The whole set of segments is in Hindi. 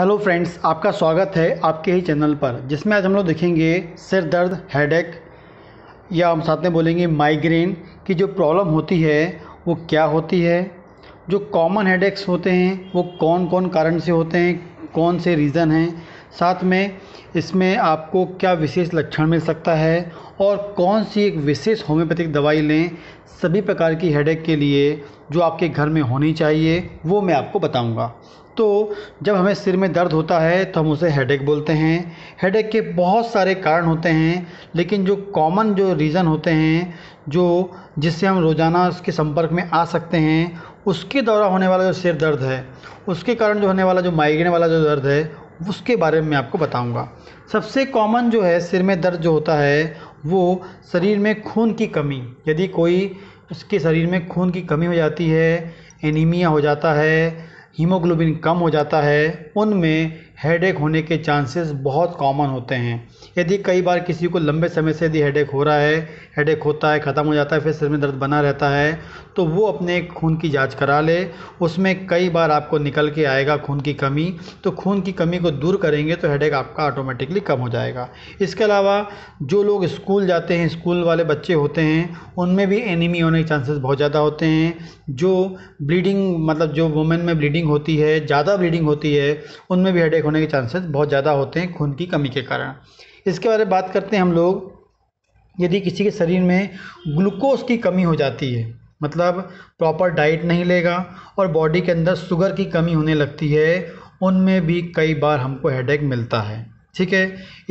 हेलो फ्रेंड्स आपका स्वागत है आपके ही चैनल पर जिसमें आज हम लोग देखेंगे सिर दर्द हेडेक या हम साथ में बोलेंगे माइग्रेन की जो प्रॉब्लम होती है वो क्या होती है जो कॉमन हेडेक्स होते हैं वो कौन कौन कारण से होते हैं कौन से रीज़न हैं साथ में इसमें आपको क्या विशेष लक्षण मिल सकता है और कौन सी एक विशेष होम्योपैथिक दवाई लें सभी प्रकार की हेडेक के लिए जो आपके घर में होनी चाहिए वो मैं आपको बताऊंगा तो जब हमें सिर में दर्द होता है तो हम उसे हेडेक बोलते हैं हेडेक के बहुत सारे कारण होते हैं लेकिन जो कॉमन जो रीज़न होते हैं जो जिससे हम रोज़ाना उसके संपर्क में आ सकते हैं उसके द्वारा होने वाला जो सिर दर्द है उसके कारण जो होने वाला जो माइग्रेन वाला जो दर्द है उसके बारे में मैं आपको बताऊँगा सबसे कॉमन जो है सिर में दर्द जो होता है वो शरीर में खून की कमी यदि कोई उसके शरीर में खून की कमी हो जाती है एनीमिया हो जाता है हीमोग्लोबिन कम हो जाता है उनमें हेडेक होने के चांसेस बहुत कॉमन होते हैं यदि कई बार किसी को लंबे समय से यदि हेडेक हो रहा है हेडेक होता है ख़त्म हो जाता है फिर सिर में दर्द बना रहता है तो वो अपने खून की जांच करा ले उसमें कई बार आपको निकल के आएगा खून की कमी तो खून की कमी को दूर करेंगे तो हेडेक आपका ऑटोमेटिकली कम हो जाएगा इसके अलावा जो लोग स्कूल जाते हैं स्कूल वाले बच्चे होते हैं उनमें भी एनीमी होने के चांसेस बहुत ज़्यादा होते हैं जो ब्लीडिंग मतलब जो वुमेन में ब्लीडिंग होती है ज़्यादा ब्लीडिंग होती है उनमें भी हेडेक होने के चांसेस बहुत ज़्यादा होते हैं खून की कमी के कारण इसके बारे में बात करते हैं हम लोग यदि किसी के शरीर में ग्लूकोज की कमी हो जाती है मतलब प्रॉपर डाइट नहीं लेगा और बॉडी के अंदर शुगर की कमी होने लगती है उनमें भी कई बार हमको हेडेक मिलता है ठीक है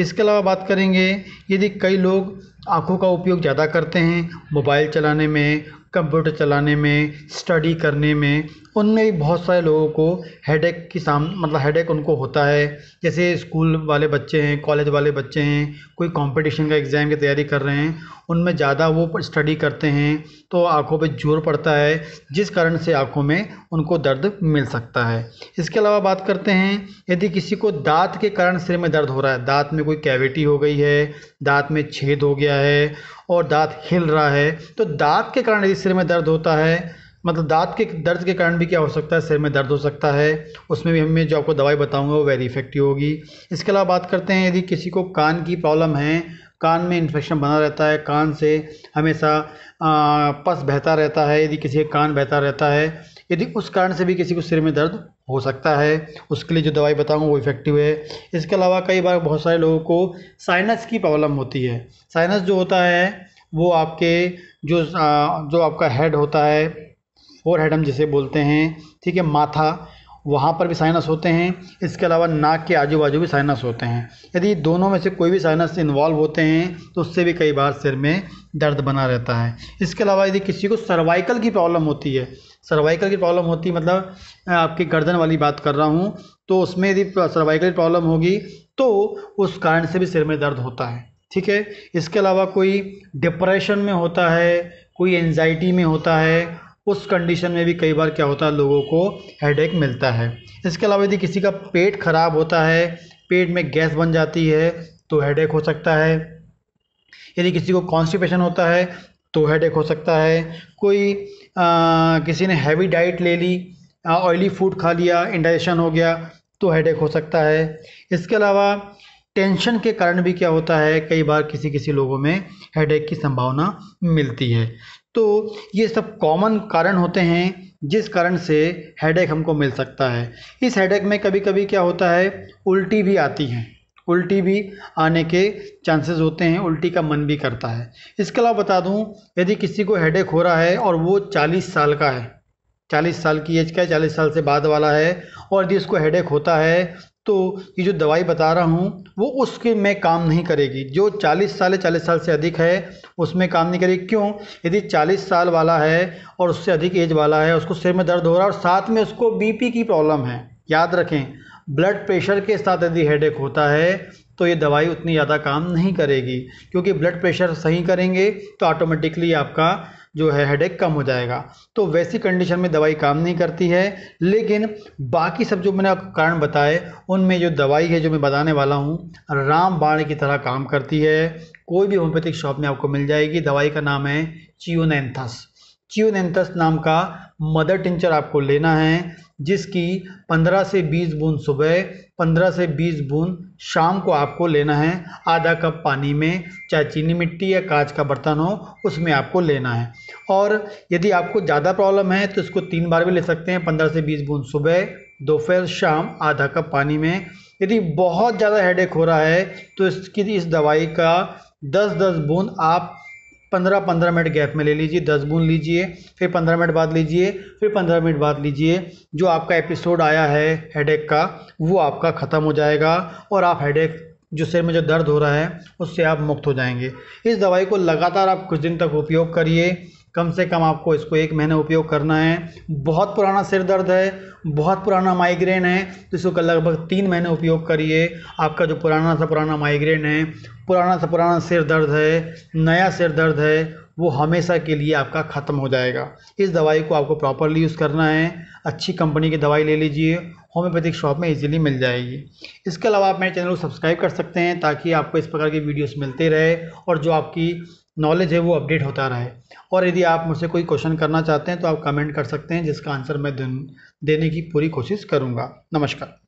इसके अलावा बात करेंगे यदि कई लोग आँखों का उपयोग ज़्यादा करते हैं मोबाइल चलाने में कंप्यूटर चलाने में स्टडी करने में उनमें भी बहुत सारे लोगों को हेडेक की साम मतलब हेडेक उनको होता है जैसे स्कूल वाले बच्चे हैं कॉलेज वाले बच्चे हैं कोई कंपटीशन का एग्ज़ाम की तैयारी कर रहे हैं उनमें ज़्यादा वो स्टडी करते हैं तो आँखों पे जोर पड़ता है जिस कारण से आँखों में उनको दर्द मिल सकता है इसके अलावा बात करते हैं यदि किसी को दाँत के कारण सिर में दर्द हो रहा है दाँत में कोई कैविटी हो गई है दाँत में छेद हो गया है और दाँत हिल रहा है तो दाँत के कारण यदि सिर में दर्द होता है मतलब दांत के दर्द के कारण भी क्या हो सकता है सिर में दर्द हो सकता है उसमें भी हमें जो आपको दवाई बताऊंगा वो वेरी इफेक्टिव होगी इसके अलावा बात करते हैं यदि किसी को कान की प्रॉब्लम है कान में इन्फेक्शन बना रहता है कान से हमेशा पस बहता रहता है यदि किसी का कान बहता रहता है यदि उस कारण से भी किसी को सिर में दर्द हो सकता है उसके लिए जो दवाई बताऊँ वो इफ़ेक्टिव है इसके अलावा कई बार बहुत सारे लोगों को साइनस की प्रॉब्लम होती है साइनस जो होता है वो आपके जो जो आपका हेड होता है फोर हेडम जिसे बोलते हैं ठीक है माथा वहाँ पर भी साइनस होते हैं इसके अलावा नाक के आजू बाजू भी साइनस होते हैं यदि दोनों में से कोई भी साइनस इन्वॉल्व होते हैं तो उससे भी कई बार सिर में दर्द बना रहता है इसके अलावा यदि किसी को सर्वाइकल की प्रॉब्लम होती है सर्वाइकल की प्रॉब्लम होती है मतलब आपकी गर्दन वाली बात कर रहा हूँ तो उसमें यदि सर्वाइकल प्रॉब्लम होगी तो उस कारण से भी सिर में दर्द होता है ठीक है इसके अलावा कोई डिप्रेशन में होता है कोई एनजाइटी में होता है उस कंडीशन में भी कई बार क्या होता है लोगों को हेडेक मिलता है इसके अलावा यदि किसी का पेट खराब होता है पेट में गैस बन जाती है तो हेडेक हो सकता है यदि किसी को कॉन्स्टिपेशन होता है तो हेडेक हो सकता है कोई आ, किसी ने हैवी डाइट ले ली ऑयली फूड खा लिया इंडाइजेशन हो गया तो हेडेक हो सकता है इसके अलावा टेंशन के कारण भी क्या होता है कई बार किसी किसी लोगों में हेडेक की संभावना मिलती है तो ये सब कॉमन कारण होते हैं जिस कारण से हेडेक हमको मिल सकता है इस हेडेक में कभी कभी क्या होता है उल्टी भी आती है उल्टी भी आने के चांसेस होते हैं उल्टी का मन भी करता है इसके अलावा बता दूं यदि किसी को हेडेक हो रहा है और वो 40 साल का है 40 साल की एज का है 40 साल से बाद वाला है और यदि उसको हेडेक होता है तो ये जो दवाई बता रहा हूँ वो उसके में काम नहीं करेगी जो चालीस साल है चालीस साल से अधिक है उसमें काम नहीं करेगी क्यों यदि चालीस साल वाला है और उससे अधिक एज वाला है उसको सिर में दर्द हो रहा है और साथ में उसको बी पी की प्रॉब्लम है याद रखें ब्लड प्रेशर के साथ यदि हेडेक होता है तो ये दवाई उतनी ज़्यादा काम नहीं करेगी क्योंकि ब्लड प्रेशर सही करेंगे तो ऑटोमेटिकली आपका जो है हेडेक कम हो जाएगा तो वैसी कंडीशन में दवाई काम नहीं करती है लेकिन बाकी सब जो मैंने आपको कारण बताए उनमें जो दवाई है जो मैं बताने वाला हूँ राम बाण की तरह काम करती है कोई भी होम्योपैथिक शॉप में आपको मिल जाएगी दवाई का नाम है चियोनैंथस क्यूनेंथस नाम का मदर टिंचर आपको लेना है जिसकी 15 से 20 बूंद सुबह 15 से 20 बूंद शाम को आपको लेना है आधा कप पानी में चाहे चीनी मिट्टी या कांच का बर्तन हो उसमें आपको लेना है और यदि आपको ज़्यादा प्रॉब्लम है तो इसको तीन बार भी ले सकते हैं 15 से 20 बूंद सुबह दोपहर शाम आधा कप पानी में यदि बहुत ज़्यादा हेडेक हो रहा है तो इसकी इस दवाई का दस दस बूंद आप पंद्रह पंद्रह मिनट गैप में ले लीजिए दस बूंद लीजिए फिर पंद्रह मिनट बाद लीजिए फिर पंद्रह मिनट बाद लीजिए जो आपका एपिसोड आया है हेडेक का वो आपका ख़त्म हो जाएगा और आप हेडेक जो सिर में जो दर्द हो रहा है उससे आप मुक्त हो जाएंगे इस दवाई को लगातार आप कुछ दिन तक उपयोग करिए कम से कम आपको इसको एक महीने उपयोग करना है बहुत पुराना सिर दर्द है बहुत पुराना माइग्रेन है तो इसको लगभग तीन महीने उपयोग करिए आपका जो पुराना सा पुराना माइग्रेन है पुराना सा पुराना सिर दर्द है नया सिर दर्द है वो हमेशा के लिए आपका ख़त्म हो जाएगा इस दवाई को आपको प्रॉपरली यूज़ करना है अच्छी कंपनी की दवाई ले लीजिए होम्योपैथिक शॉप में इजीली मिल जाएगी इसके अलावा आप मेरे चैनल को सब्सक्राइब कर सकते हैं ताकि आपको इस प्रकार की वीडियोस मिलते रहे और जो आपकी नॉलेज है वो अपडेट होता रहे और यदि आप मुझसे कोई क्वेश्चन करना चाहते हैं तो आप कमेंट कर सकते हैं जिसका आंसर मैं देने की पूरी कोशिश करूँगा नमस्कार